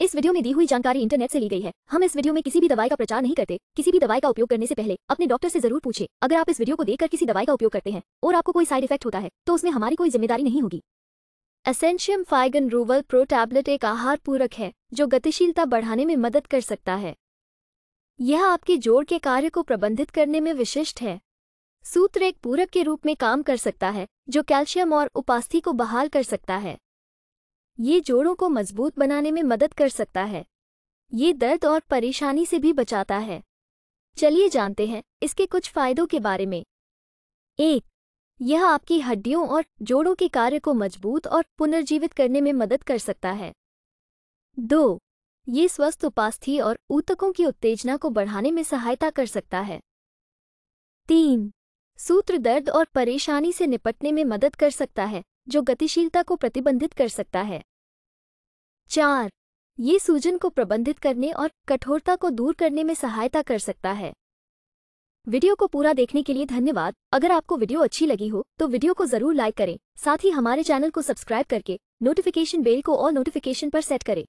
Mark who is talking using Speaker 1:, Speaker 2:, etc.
Speaker 1: इस वीडियो में दी हुई जानकारी इंटरनेट से ली गई है हम इस वीडियो में किसी भी दवाई का प्रचार नहीं करते किसी भी दवाई का उपयोग करने से पहले अपने डॉक्टर से जरूर पूछे अगर आप इस वीडियो को देखकर किसी दवाई का उपयोग करते हैं और आपको कोई साइड इफेक्ट होता है तो उसमें हमारी कोई जिम्मेदारी नहीं होगी एसेंशियम फाइगन रूवल प्रो टैबलेट एक आहार पूरक है जो गतिशीलता बढ़ाने में मदद कर सकता है यह आपके जोड़ के कार्य को प्रबंधित करने में विशिष्ट है सूत्र एक पूरक के रूप में काम कर सकता है जो कैल्शियम और उपास्थि को बहाल कर सकता है ये जोड़ों को मजबूत बनाने में मदद कर सकता है ये दर्द और परेशानी से भी बचाता है चलिए जानते हैं इसके कुछ फायदों के बारे में एक यह आपकी हड्डियों और जोड़ों के कार्य को मजबूत और पुनर्जीवित करने में मदद कर सकता है दो ये स्वस्थ उपास्थि और ऊतकों की उत्तेजना को बढ़ाने में सहायता कर सकता है तीन सूत्र दर्द और परेशानी से निपटने में मदद कर सकता है जो गतिशीलता को प्रतिबंधित कर सकता है चार ये सूजन को प्रबंधित करने और कठोरता को दूर करने में सहायता कर सकता है वीडियो को पूरा देखने के लिए धन्यवाद अगर आपको वीडियो अच्छी लगी हो तो वीडियो को जरूर लाइक करें साथ ही हमारे चैनल को सब्सक्राइब करके नोटिफिकेशन बेल को और नोटिफिकेशन पर सेट करें